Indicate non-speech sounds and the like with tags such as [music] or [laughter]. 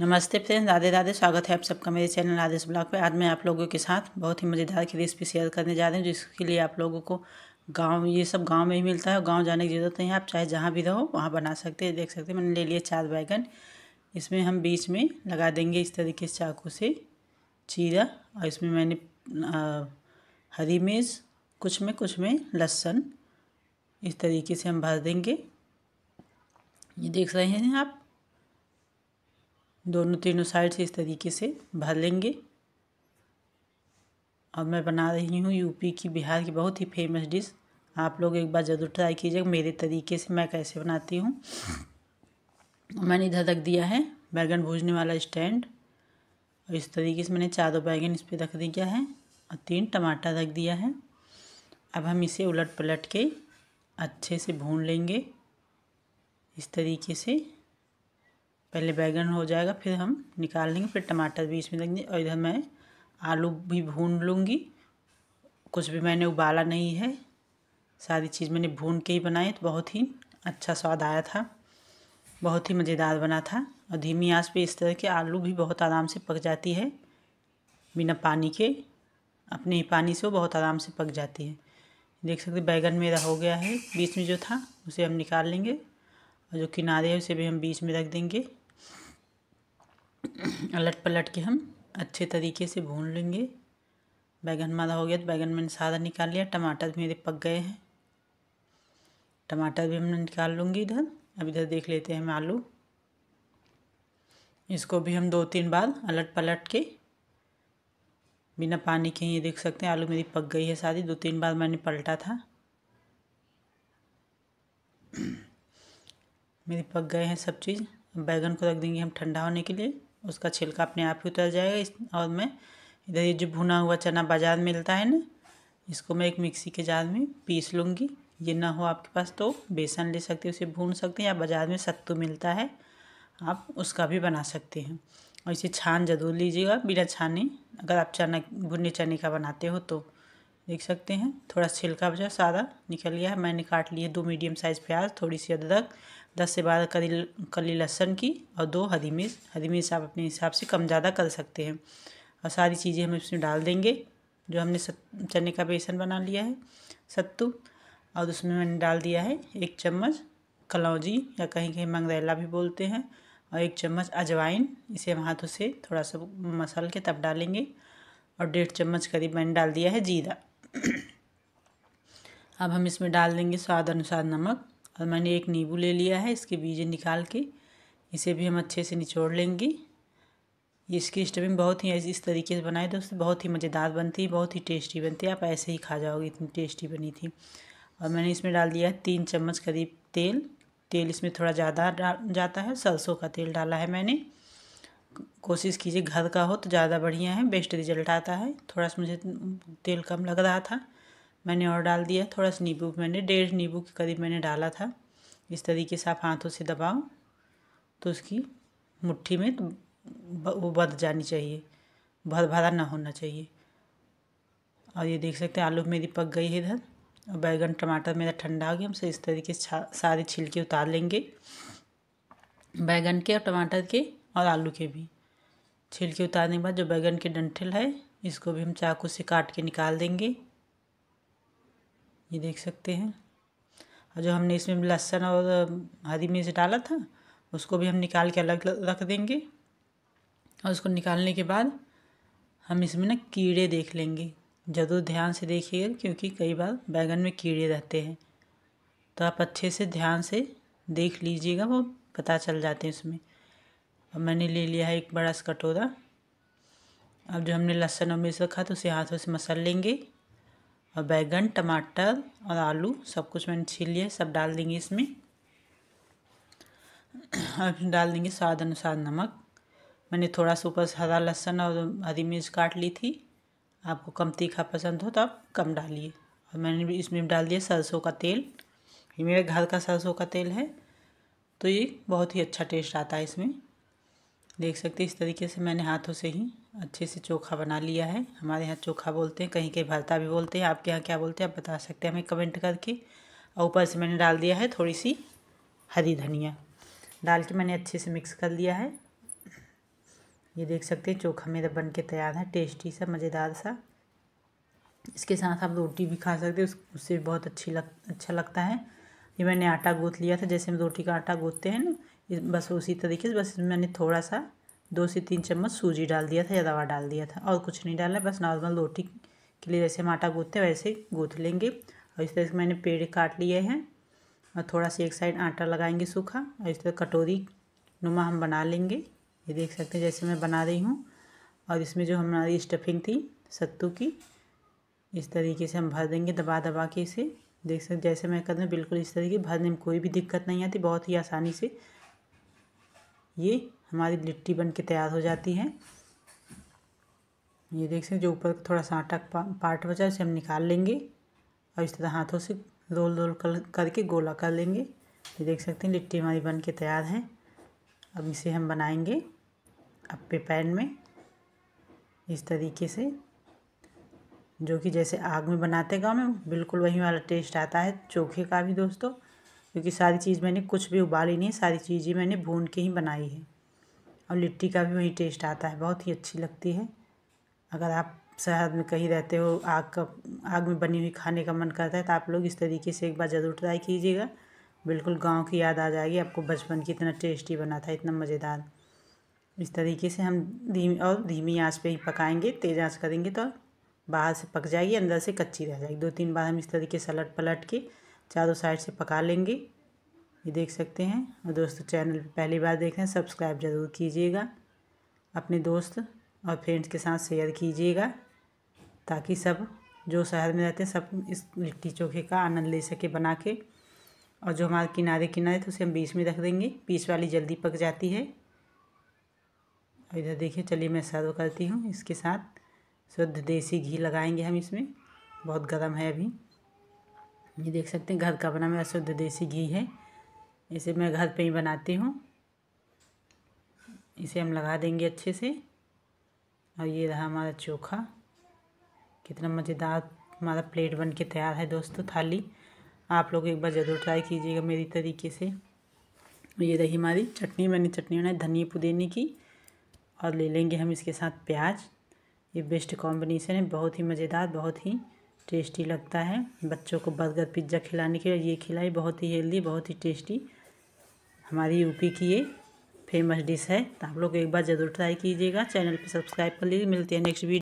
नमस्ते फ्रेंड राधे राधे स्वागत है आप सबका मेरे चैनल आदेश ब्लॉग पे आज मैं आप लोगों के साथ बहुत ही मज़ेदार की रेसिपी शेयर करने जा रही हूँ जिसके लिए आप लोगों को गांव ये सब गांव में ही मिलता है गांव जाने की ज़रूरत नहीं है आप चाहे जहाँ भी रहो वहाँ बना सकते हैं देख सकते हैं मैंने ले लिया चार बैगन इसमें हम बीच में लगा देंगे इस तरीके से चाकू से चीरा और इसमें मैंने हरी मिर्च कुछ में कुछ में लहसुन इस तरीके से हम भर देंगे ये देख रहे हैं आप दोनों तीनों साइड से इस तरीके से भर लेंगे और मैं बना रही हूँ यूपी की बिहार की बहुत ही फेमस डिश आप लोग एक बार ज़रूर ट्राई कीजिएगा मेरे तरीके से मैं कैसे बनाती हूँ मैंने इधर रख दिया है बैगन भूजने वाला स्टैंड और इस तरीके से मैंने चारों बैगन इस पर रख दिया है और तीन टमाटर रख दिया है अब हम इसे उलट पलट के अच्छे से भून लेंगे इस तरीके से पहले बैगन हो जाएगा फिर हम निकाल लेंगे फिर टमाटर भी इसमें देंगे और इधर मैं आलू भी भून लूँगी कुछ भी मैंने उबाला नहीं है सारी चीज़ मैंने भून के ही बनाई तो बहुत ही अच्छा स्वाद आया था बहुत ही मज़ेदार बना था और धीमी आँस पे इस तरह के आलू भी बहुत आराम से पक जाती है बिना पानी के अपने ही पानी से वो बहुत आराम से पक जाती है देख सकते बैगन मेरा हो गया है बीच में जो था उसे हम निकाल लेंगे और जो किनारे है उसे भी हम बीच में रख देंगे अलट पलट के हम अच्छे तरीके से भून लेंगे बैगन मादा हो गया तो बैगन मैंने सादा निकाल लिया टमाटर मेरे पक गए हैं टमाटर भी हमने निकाल लूँगी इधर अब इधर देख लेते हैं हम आलू इसको भी हम दो तीन बार अलट पलट के बिना पानी के ये देख सकते हैं आलू मेरी पक गई है सारी दो तीन बार मैंने पलटा था [clears throat] मेरी पक गए हैं सब चीज़ बैगन को रख देंगे हम ठंडा होने के लिए उसका छिलका अपने आप ही उतर जाएगा इस और मैं इधर ये जो भुना हुआ चना बाज़ार मिलता है ना इसको मैं एक मिक्सी के जार में पीस लूँगी ये ना हो आपके पास तो बेसन ले सकते हैं उसे भून सकते हैं या बाज़ार में सत्तू मिलता है आप उसका भी बना सकते हैं और इसे छान ज़रूर लीजिएगा बिना छाने अगर आप चना भुने चने का बनाते हो तो देख सकते हैं थोड़ा छिलका बचा सादा निकल गया है मैंने काट लिए दो मीडियम साइज़ प्याज थोड़ी सी अदरक दस से बारह कली कली लहसन की और दो हरी मिर्च हरी मिर्च आप अपने हिसाब से कम ज़्यादा कर सकते हैं और सारी चीज़ें हम इसमें डाल देंगे जो हमने चने का बेसन बना लिया है सत्तू और उसमें मैंने डाल दिया है एक चम्मच कलौजी या कहीं कहीं मंगरेला भी बोलते हैं और एक चम्मच अजवाइन इसे हम हाथों से थोड़ा सा मसल के तब डालेंगे और डेढ़ चम्मच करीब मैंने डाल दिया है जीरा अब हम इसमें डाल देंगे स्वाद अनुसार नमक और मैंने एक नींबू ले लिया है इसके बीज निकाल के इसे भी हम अच्छे से निचोड़ लेंगे इसकी स्टफिंग बहुत ही इस तरीके से बनाए दोस्तों बहुत ही मज़ेदार बनती है बहुत ही टेस्टी बनती है आप ऐसे ही खा जाओगे इतनी टेस्टी बनी थी और मैंने इसमें डाल दिया है तीन चम्मच करीब तेल तेल इसमें थोड़ा ज़्यादा जाता है सरसों का तेल डाला है मैंने कोशिश कीजिए घर का हो तो ज़्यादा बढ़िया है बेस्ट रिजल्ट आता है थोड़ा सा मुझे तेल कम लग रहा था मैंने और डाल दिया थोड़ा सा नींबू मैंने डेढ़ नींबू के करीब मैंने डाला था इस तरीके से आप हाथों से दबाओ तो उसकी मुट्ठी में तो वो बद जानी चाहिए भर भरा ना होना चाहिए और ये देख सकते हैं आलू मेरी पक गई है इधर और बैगन टमाटर मेरा ठंडा हो गया हम इस तरीके से सारे छिलके उतार लेंगे बैगन के और टमाटर के और आलू के भी के उतारने के बाद जो बैगन के डंठल है इसको भी हम चाकू से काट के निकाल देंगे ये देख सकते हैं और जो हमने इसमें लहसुन और हरी मिर्च डाला था उसको भी हम निकाल के अलग रख देंगे और उसको निकालने के बाद हम इसमें ना कीड़े देख लेंगे ज़रूर ध्यान से देखिएगा क्योंकि कई बार बैगन में कीड़े रहते हैं तो आप अच्छे से ध्यान से देख लीजिएगा वो पता चल जाते हैं उसमें अब मैंने ले लिया है एक बड़ा सा कटोरा अब जो हमने लहसुन और मिर्च रखा तो उसे हाथों से मसल लेंगे और बैंगन टमाटर और आलू सब कुछ मैंने छील लिया सब डाल देंगे इसमें अब डाल देंगे स्वाद अनुसार नमक मैंने थोड़ा सा ऊपर हरा लहसुन और हरी मिर्च काट ली थी आपको कम तीखा पसंद हो तो आप कम डालिए और मैंने भी इसमें डाल दिया सरसों का तेल ये मेरे घर का सरसों का तेल है तो ये बहुत ही अच्छा टेस्ट आता है इसमें देख सकते हैं इस तरीके से मैंने हाथों से ही अच्छे से चोखा बना लिया है हमारे यहाँ चोखा बोलते हैं कहीं के भरता भी बोलते हैं आपके यहाँ क्या बोलते हैं आप बता सकते हैं हमें कमेंट करके और ऊपर से मैंने डाल दिया है थोड़ी सी हरी धनिया डाल के मैंने अच्छे से मिक्स कर लिया है ये देख सकते हैं चोखा मेरा बन के तैयार है टेस्टी सा मज़ेदार सा इसके साथ आप रोटी भी खा सकते हैं उससे बहुत अच्छी लग अच्छा लगता है ये मैंने आटा गूँथ लिया था जैसे हम रोटी का आटा गूँथते हैं ना बस उसी तरीके से बस मैंने थोड़ा सा दो से तीन चम्मच सूजी डाल दिया था या दवा डाल दिया था और कुछ नहीं डालना बस नॉर्मल रोटी के लिए जैसे हम आटा गूँथते वैसे गूँथ लेंगे और इस तरह से मैंने पेड़ काट लिए हैं और थोड़ा सा एक साइड आटा लगाएंगे सूखा और इस तरह कटोरी नुमा हम बना लेंगे ये देख सकते हैं जैसे मैं बना रही हूँ और इसमें जो हमारी स्टफिंग थी सत्तू की इस तरीके से हम भर देंगे दबा दबा के इसे देख सकते जैसे मैं कर रही हूँ बिल्कुल इस तरीके भरने में कोई भी दिक्कत नहीं आती बहुत ही आसानी से ये हमारी लिट्टी बन के तैयार हो जाती है ये देख सकते हैं जो ऊपर थोड़ा सा आटा पार्ट बचा उसे हम निकाल लेंगे और इस तरह हाथों से रोल रोल कर करके गोला कर लेंगे ये देख सकते हैं लिट्टी हमारी बन के तैयार है अब इसे हम बनाएंगे अपे पैन में इस तरीके से जो कि जैसे आग में बनाते गाँव में बिल्कुल वही वाला टेस्ट आता है चोखे का भी दोस्तों क्योंकि सारी चीज़ मैंने कुछ भी उबाली नहीं सारी चीज़ें मैंने भून के ही बनाई है और लिट्टी का भी वही टेस्ट आता है बहुत ही अच्छी लगती है अगर आप शहर में कहीं रहते हो आग का आग में बनी हुई खाने का मन करता है तो आप लोग इस तरीके से एक बार ज़रूर ट्राई कीजिएगा बिल्कुल गांव की याद आ जाएगी आपको बचपन की इतना टेस्टी बना था इतना मज़ेदार इस तरीके से हम धीमी और धीमी आंच पे ही पकाएंगे तेज़ आंच करेंगे तो बाहर से पक जाएगी अंदर से कच्ची रह जाएगी दो तीन बार हम इस तरीके से सलट पलट के चारों साइड से पका लेंगे ये देख सकते हैं और दोस्तों चैनल पहली बार देख रहे हैं सब्सक्राइब ज़रूर कीजिएगा अपने दोस्त और फ्रेंड्स के साथ शेयर कीजिएगा ताकि सब जो शहर में रहते हैं सब इस लिट्टी चोखे का आनंद ले सके बना के और जो हमारे किनारे किनारे तो उसे हम बीच में रख देंगे पीस वाली जल्दी पक जाती है और इधर देखिए चलिए मैं सर्व करती हूँ इसके साथ शुद्ध देसी घी लगाएंगे हम इसमें बहुत गर्म है अभी ये देख सकते हैं घर का बना मेरा शुद्ध देसी घी है इसे मैं घर पे ही बनाती हूँ इसे हम लगा देंगे अच्छे से और ये रहा हमारा चोखा कितना मज़ेदार हमारा प्लेट बन के तैयार है दोस्तों थाली आप लोग एक बार ज़रूर ट्राई कीजिएगा मेरी तरीके से ये रही हमारी चटनी मैंने चटनी बनाई धनिया पुदीने की और ले लेंगे हम इसके साथ प्याज ये बेस्ट कॉम्बिनेशन है बहुत ही मज़ेदार बहुत ही टेस्टी लगता है बच्चों को बर्गर पिज्ज़ा खिलाने के लिए ये खिलाई बहुत ही हेल्दी बहुत ही टेस्टी हमारी यूपी की ये फेमस डिश है तो आप लोग एक बार ज़रूर ट्राई कीजिएगा चैनल पर सब्सक्राइब कर लीजिए मिलते हैं नेक्स्ट वीडियो